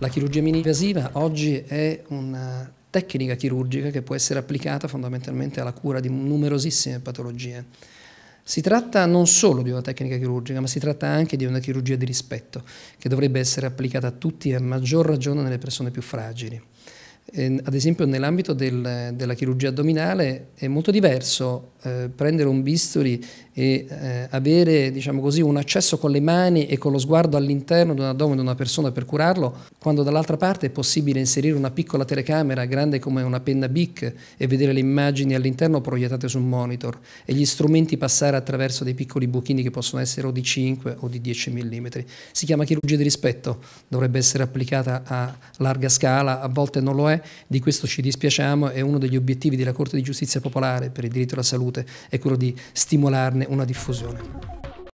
La chirurgia mini-invasiva oggi è una tecnica chirurgica che può essere applicata fondamentalmente alla cura di numerosissime patologie. Si tratta non solo di una tecnica chirurgica, ma si tratta anche di una chirurgia di rispetto, che dovrebbe essere applicata a tutti e a maggior ragione nelle persone più fragili. Ehm, ad esempio nell'ambito del, della chirurgia addominale è molto diverso eh, prendere un bisturi e eh, avere diciamo così, un accesso con le mani e con lo sguardo all'interno di un addome di una persona per curarlo, quando dall'altra parte è possibile inserire una piccola telecamera grande come una penna BIC e vedere le immagini all'interno proiettate su un monitor e gli strumenti passare attraverso dei piccoli buchini che possono essere o di 5 o di 10 mm. Si chiama chirurgia di rispetto, dovrebbe essere applicata a larga scala, a volte non lo è, di questo ci dispiacciamo, è uno degli obiettivi della Corte di Giustizia Popolare per il diritto alla salute salute è quello di stimolarne una diffusione.